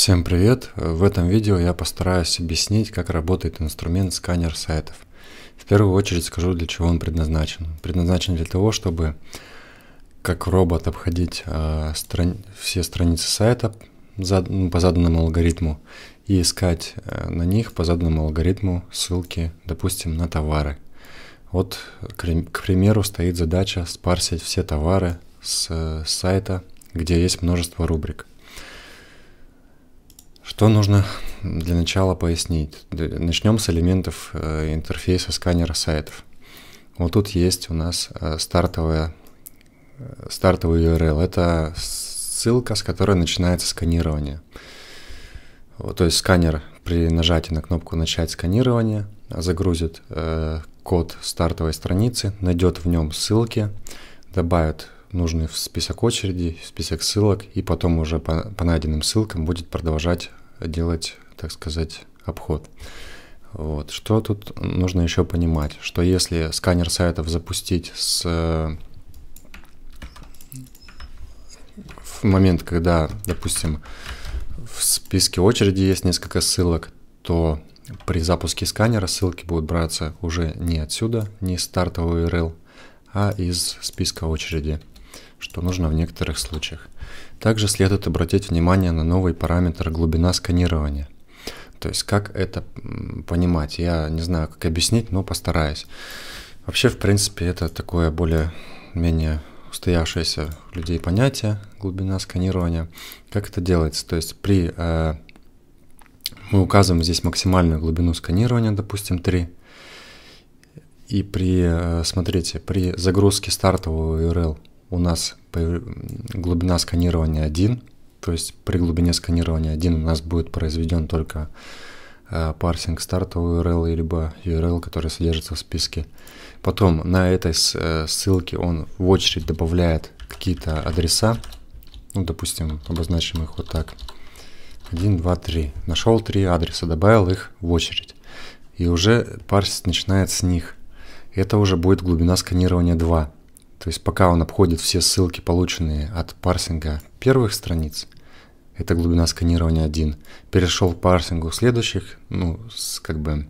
Всем привет! В этом видео я постараюсь объяснить, как работает инструмент сканер сайтов. В первую очередь скажу, для чего он предназначен. Предназначен для того, чтобы как робот обходить э, страни все страницы сайта зад ну, по заданному алгоритму и искать э, на них по заданному алгоритму ссылки, допустим, на товары. Вот, к примеру, стоит задача спарсить все товары с, с э, сайта, где есть множество рубрик. Что нужно для начала пояснить? Начнем с элементов э, интерфейса сканера сайтов. Вот тут есть у нас э, стартовая, э, стартовый URL. Это ссылка, с которой начинается сканирование. То есть сканер при нажатии на кнопку «Начать сканирование» загрузит э, код стартовой страницы, найдет в нем ссылки, добавит нужный в список очереди, в список ссылок, и потом уже по, по найденным ссылкам будет продолжать делать, так сказать, обход. Вот. Что тут нужно еще понимать? Что если сканер сайтов запустить с в момент, когда, допустим, в списке очереди есть несколько ссылок, то при запуске сканера ссылки будут браться уже не отсюда, не из стартового URL, а из списка очереди что нужно в некоторых случаях. Также следует обратить внимание на новый параметр глубина сканирования. То есть как это понимать, я не знаю, как объяснить, но постараюсь. Вообще, в принципе, это такое более-менее устоявшееся у людей понятие глубина сканирования. Как это делается? То есть при э, мы указываем здесь максимальную глубину сканирования, допустим, 3. И при, э, смотрите, при загрузке стартового URL – у нас глубина сканирования 1, то есть при глубине сканирования 1 у нас будет произведен только э, парсинг стартовой URL, либо URL, который содержится в списке. Потом на этой э, ссылке он в очередь добавляет какие-то адреса, ну, допустим, обозначим их вот так. 1, 2, 3. Нашел три адреса, добавил их в очередь. И уже парсинг начинает с них. Это уже будет глубина сканирования 2. То есть пока он обходит все ссылки, полученные от парсинга первых страниц, это глубина сканирования 1, перешел к парсингу следующих, ну, с, как бы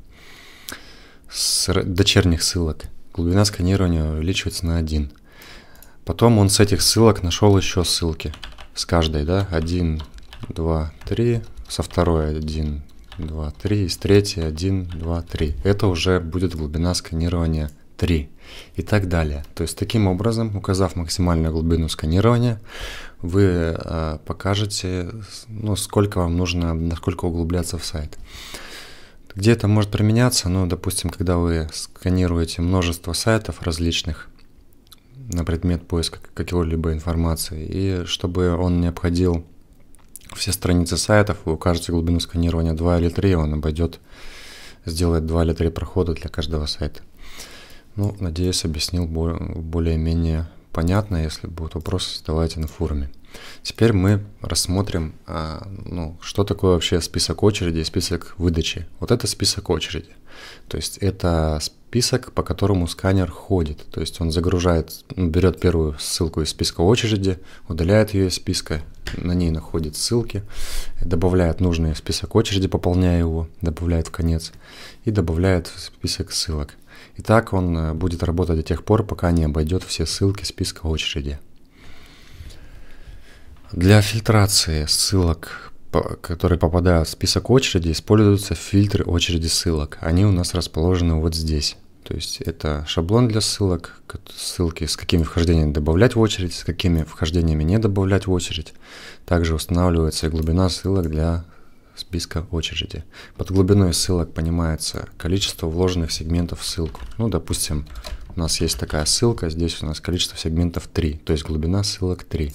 с дочерних ссылок, глубина сканирования увеличивается на 1. Потом он с этих ссылок нашел еще ссылки. С каждой, да? 1, 2, 3. Со второй 1, 2, 3. И с третьей 1, 2, 3. Это уже будет глубина сканирования 3 и так далее. То есть таким образом, указав максимальную глубину сканирования, вы э, покажете, ну, сколько вам нужно, насколько углубляться в сайт. Где это может применяться? Ну, допустим, когда вы сканируете множество сайтов различных на предмет поиска какой-либо информации, и чтобы он не обходил все страницы сайтов, вы укажете глубину сканирования 2 или 3, он обойдет, сделает 2 или 3 прохода для каждого сайта. Ну, надеюсь, объяснил более-менее понятно. Если будут вопросы, задавайте на форуме. Теперь мы рассмотрим, а, ну, что такое вообще список очереди и список выдачи. Вот это список очереди. То есть это список, по которому сканер ходит. То есть он загружает, ну, берет первую ссылку из списка очереди, удаляет ее из списка, на ней находит ссылки, добавляет нужный список очереди, пополняя его, добавляет в конец и добавляет в список ссылок. И так он э, будет работать до тех пор, пока не обойдет все ссылки списка очереди. Для фильтрации ссылок, которые попадают в список очереди, используются фильтры очереди ссылок. Они у нас расположены вот здесь. То есть это шаблон для ссылок, ссылки с какими вхождениями добавлять в очередь, с какими вхождениями не добавлять в очередь. Также устанавливается и глубина ссылок для списка очереди. Под глубиной ссылок понимается количество вложенных сегментов в ссылку. Ну, допустим, у нас есть такая ссылка, здесь у нас количество сегментов 3, то есть глубина ссылок 3.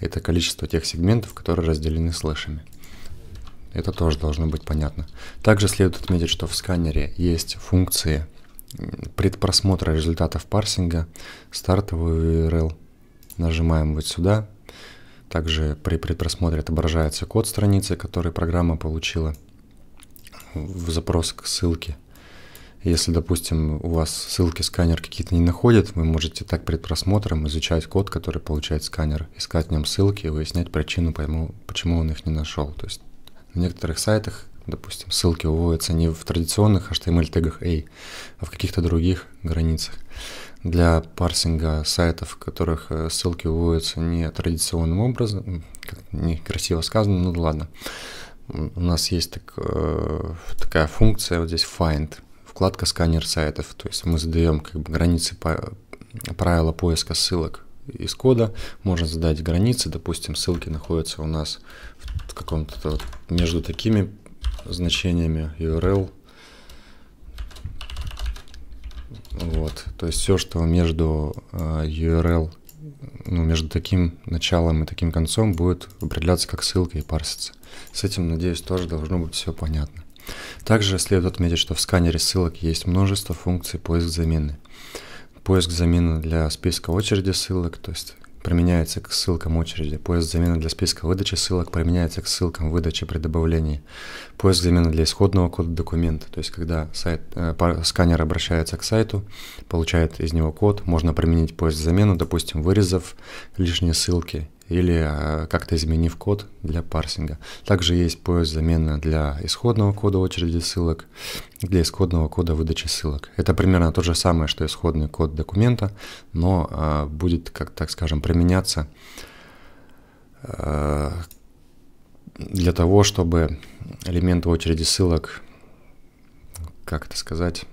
Это количество тех сегментов, которые разделены слэшами. Это тоже должно быть понятно. Также следует отметить, что в сканере есть функции предпросмотра результатов парсинга, стартовую URL. Нажимаем вот сюда, также при предпросмотре отображается код страницы, который программа получила в запрос к ссылке. Если, допустим, у вас ссылки сканер какие-то не находит, вы можете так предпросмотром изучать код, который получает сканер, искать в нем ссылки и выяснять причину, почему он их не нашел. То есть на некоторых сайтах, допустим, ссылки выводятся не в традиционных HTML-тегах A, а в каких-то других границах для парсинга сайтов, в которых э, ссылки выводятся не традиционным образом, некрасиво сказано, ну ладно. У нас есть так, э, такая функция вот здесь find, вкладка сканер сайтов, то есть мы задаем как бы границы по, правила поиска ссылок из кода, можно задать границы, допустим, ссылки находятся у нас в каком-то между такими значениями URL Вот. То есть все, что между э, URL, ну, между таким началом и таким концом будет определяться как ссылка и парситься. С этим, надеюсь, тоже должно быть все понятно. Также следует отметить, что в сканере ссылок есть множество функций поиск замены. Поиск замены для списка очереди ссылок, то есть применяется к ссылкам очереди. Поиск замены для списка выдачи ссылок применяется к ссылкам выдачи при добавлении. Поиск замены для исходного кода документа, то есть когда сайт, э, сканер обращается к сайту, получает из него код, можно применить поиск замену, допустим, вырезав лишние ссылки или э, как-то изменив код для парсинга. Также есть поиск замена для исходного кода очереди ссылок, для исходного кода выдачи ссылок. Это примерно то же самое, что исходный код документа, но э, будет, как так скажем, применяться э, для того, чтобы элементы очереди ссылок, как это сказать,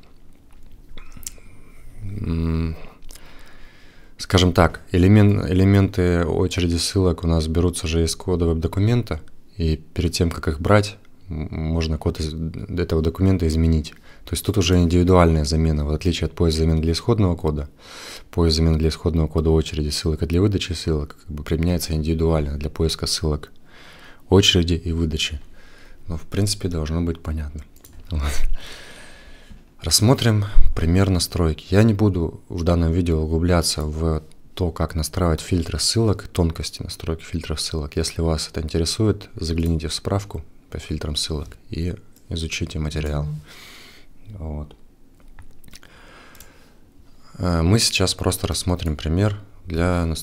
Скажем так, элемент, элементы очереди ссылок у нас берутся же из кода веб-документа, и перед тем, как их брать, можно код из этого документа изменить. То есть тут уже индивидуальная замена, в отличие от поиска замен для исходного кода. Поиск замен для исходного кода очереди ссылок и для выдачи ссылок как бы применяется индивидуально для поиска ссылок очереди и выдачи. Но ну, в принципе должно быть понятно. Вот. Рассмотрим пример настройки. Я не буду в данном видео углубляться в то, как настраивать фильтры ссылок, тонкости настройки фильтров ссылок. Если вас это интересует, загляните в справку по фильтрам ссылок и изучите материал. Вот. Э, мы сейчас просто рассмотрим пример для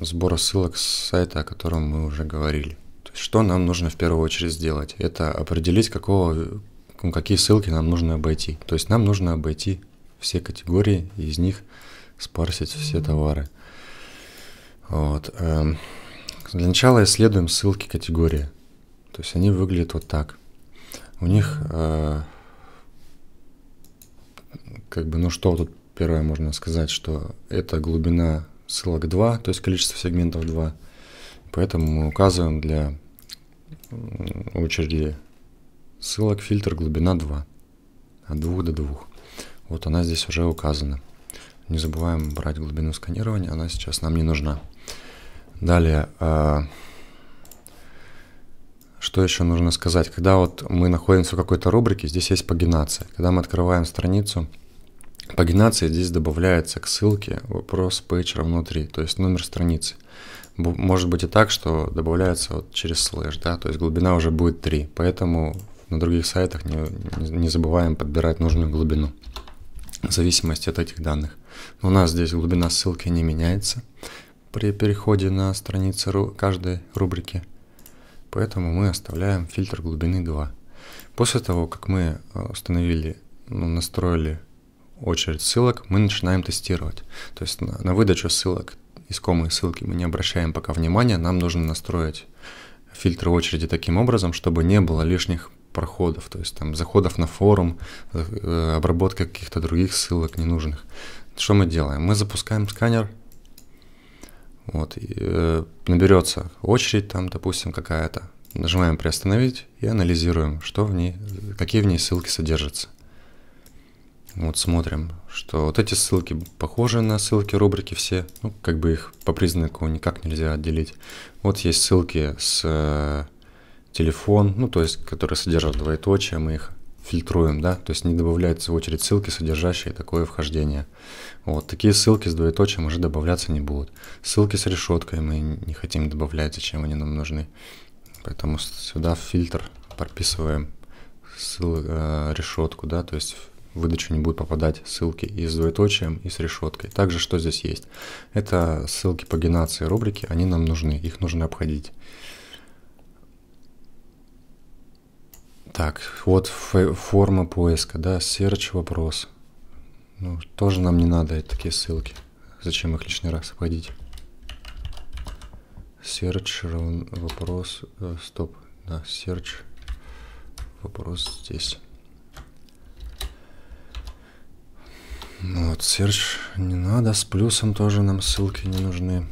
сбора ссылок с сайта, о котором мы уже говорили. Что нам нужно в первую очередь сделать? Это определить, какого какие ссылки нам нужно обойти. То есть нам нужно обойти все категории и из них спарсить все товары. Вот. Эм, для начала исследуем ссылки категории. То есть они выглядят вот так. У них э, как бы, ну что тут первое можно сказать, что это глубина ссылок 2, то есть количество сегментов 2. Поэтому мы указываем для очереди Ссылок фильтр глубина 2. От 2 до 2. Вот она здесь уже указана. Не забываем брать глубину сканирования, она сейчас нам не нужна. Далее, а, что еще нужно сказать? Когда вот мы находимся в какой-то рубрике, здесь есть пагинация. Когда мы открываем страницу, пагинация здесь добавляется к ссылке вопрос page равно 3, то есть номер страницы. Может быть и так, что добавляется вот через слэш, да, то есть глубина уже будет 3, поэтому на других сайтах не, не забываем подбирать нужную глубину в зависимости от этих данных. У нас здесь глубина ссылки не меняется при переходе на страницы каждой рубрики, поэтому мы оставляем фильтр глубины 2. После того, как мы э, установили, ну, настроили очередь ссылок, мы начинаем тестировать. То есть на, на выдачу ссылок, искомые ссылки мы не обращаем пока внимания, нам нужно настроить фильтры очереди таким образом, чтобы не было лишних проходов, то есть там заходов на форум, э, обработка каких-то других ссылок ненужных. Что мы делаем? Мы запускаем сканер, вот, и, э, наберется очередь там, допустим, какая-то. Нажимаем приостановить и анализируем, что в ней, какие в ней ссылки содержатся. Вот смотрим, что вот эти ссылки похожи на ссылки рубрики все, ну, как бы их по признаку никак нельзя отделить. Вот есть ссылки с э, телефон, ну, то есть, которые содержат двоеточие, мы их фильтруем, да, то есть не добавляются в очередь ссылки, содержащие такое вхождение. Вот, такие ссылки с двоеточием уже добавляться не будут. Ссылки с решеткой мы не хотим добавлять, зачем они нам нужны. Поэтому сюда в фильтр прописываем ссыл, э, решетку, да, то есть в выдачу не будет попадать ссылки и с двоеточием, и с решеткой. Также что здесь есть? Это ссылки по генации рубрики, они нам нужны, их нужно обходить. Так, вот форма поиска, да, search вопрос. Ну, тоже нам не надо такие ссылки. Зачем их лишний раз вводить? Search равен вопрос, э, стоп, да, search вопрос здесь. Ну вот, search не надо, с плюсом тоже нам ссылки не нужны.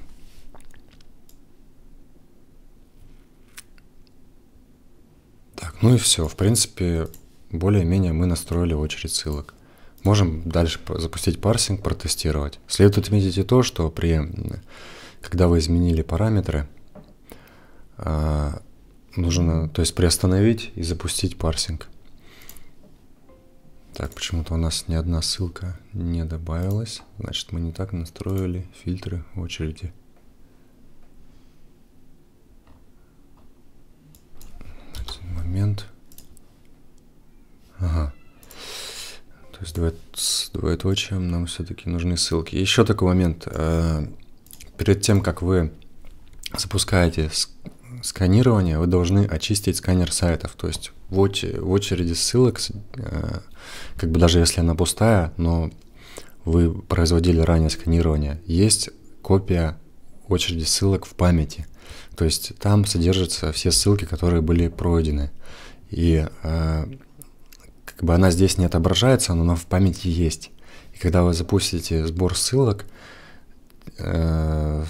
Ну и все, в принципе, более-менее мы настроили очередь ссылок. Можем дальше запустить парсинг, протестировать. Следует отметить и то, что при, когда вы изменили параметры, а, нужно, то есть приостановить и запустить парсинг. Так, почему-то у нас ни одна ссылка не добавилась, значит мы не так настроили фильтры очереди. документ. Ага. То есть двое, с двоеточием нам все-таки нужны ссылки. Еще такой момент. Э, перед тем, как вы запускаете сканирование, вы должны очистить сканер сайтов. То есть в, очереди ссылок, э, как бы даже если она пустая, но вы производили ранее сканирование, есть копия очереди ссылок в памяти. То есть там содержатся все ссылки, которые были пройдены. И э, как бы она здесь не отображается, но она в памяти есть. И когда вы запустите сбор ссылок, э,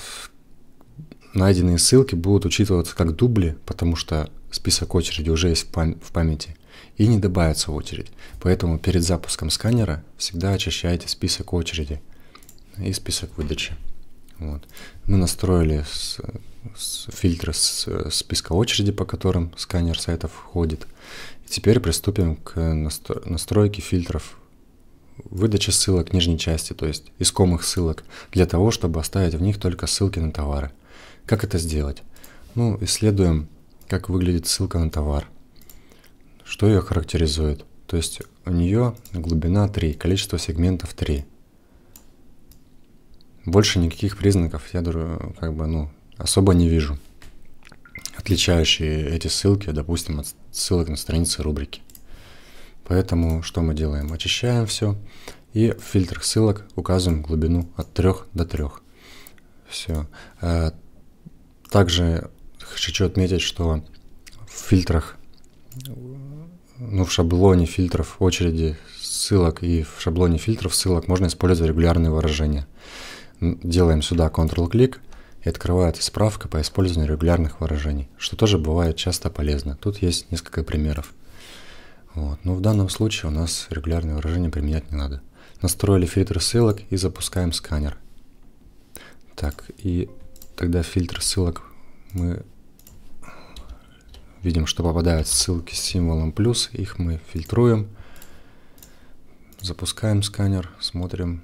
найденные ссылки будут учитываться как дубли, потому что список очереди уже есть в, пам в памяти и не добавится в очередь. Поэтому перед запуском сканера всегда очищайте список очереди и список выдачи. Вот. Мы настроили фильтры с э, списка очереди, по которым сканер сайтов входит. И теперь приступим к настройке фильтров выдача ссылок нижней части, то есть искомых ссылок, для того, чтобы оставить в них только ссылки на товары. Как это сделать? Ну, исследуем, как выглядит ссылка на товар, что ее характеризует. То есть у нее глубина 3, количество сегментов 3. Больше никаких признаков, я думаю, как бы, ну, особо не вижу, отличающие эти ссылки, допустим, от ссылок на странице рубрики. Поэтому что мы делаем? Очищаем все и в фильтрах ссылок указываем глубину от 3 до 3. Все. А, также хочу отметить, что в фильтрах, ну в шаблоне фильтров очереди ссылок и в шаблоне фильтров ссылок можно использовать регулярные выражения. Делаем сюда Ctrl-клик и открывает справка по использованию регулярных выражений, что тоже бывает часто полезно. Тут есть несколько примеров. Вот. Но в данном случае у нас регулярные выражения применять не надо. Настроили фильтр ссылок и запускаем сканер. Так, и тогда фильтр ссылок мы видим, что попадают ссылки с символом плюс, их мы фильтруем, запускаем сканер, смотрим,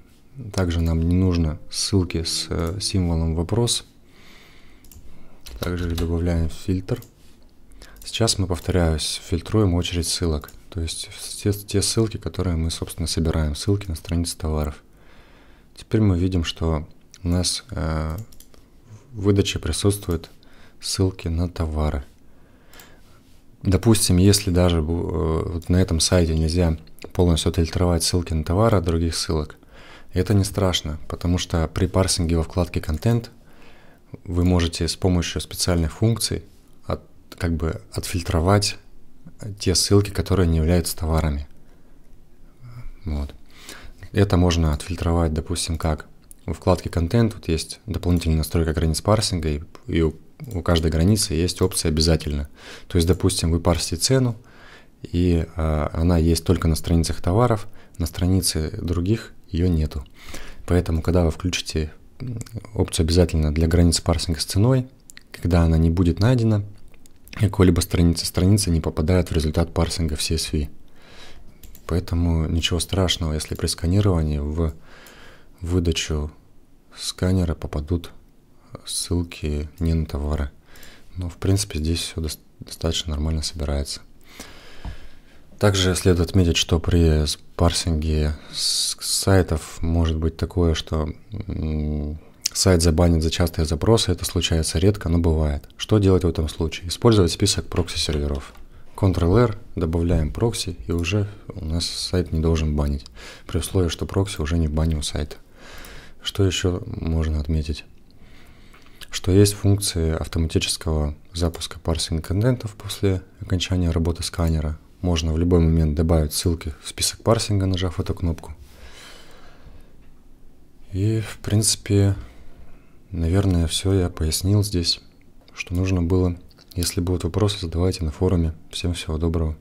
также нам не нужно ссылки с э, символом вопрос. Также добавляем фильтр. Сейчас мы, повторяюсь, фильтруем очередь ссылок. То есть те, те ссылки, которые мы, собственно, собираем. Ссылки на страницы товаров. Теперь мы видим, что у нас э, в выдаче присутствуют ссылки на товары. Допустим, если даже э, вот на этом сайте нельзя полностью отфильтровать ссылки на товары от других ссылок, это не страшно, потому что при парсинге во вкладке «Контент» вы можете с помощью специальных функций от, как бы отфильтровать те ссылки, которые не являются товарами. Вот. Это можно отфильтровать, допустим, как во вкладке «Контент» вот есть дополнительная настройка границ парсинга, и, и у, у каждой границы есть опция «Обязательно». То есть, допустим, вы парсите цену, и э, она есть только на страницах товаров, на странице других ее нету. Поэтому, когда вы включите опцию обязательно для границ парсинга с ценой, когда она не будет найдена, какой-либо страница страницы не попадает в результат парсинга в CSV. Поэтому ничего страшного, если при сканировании в выдачу сканера попадут ссылки не на товары. Но ну, в принципе здесь все достаточно нормально собирается. Также следует отметить, что при парсинге сайтов может быть такое, что сайт забанит за частые запросы, это случается редко, но бывает. Что делать в этом случае? Использовать список прокси-серверов. Ctrl-R, добавляем прокси, и уже у нас сайт не должен банить, при условии, что прокси уже не банил сайт. Что еще можно отметить? что есть функции автоматического запуска парсинг контентов после окончания работы сканера. Можно в любой момент добавить ссылки в список парсинга, нажав эту кнопку. И, в принципе, наверное, все я пояснил здесь, что нужно было. Если будут вопросы, задавайте на форуме. Всем всего доброго.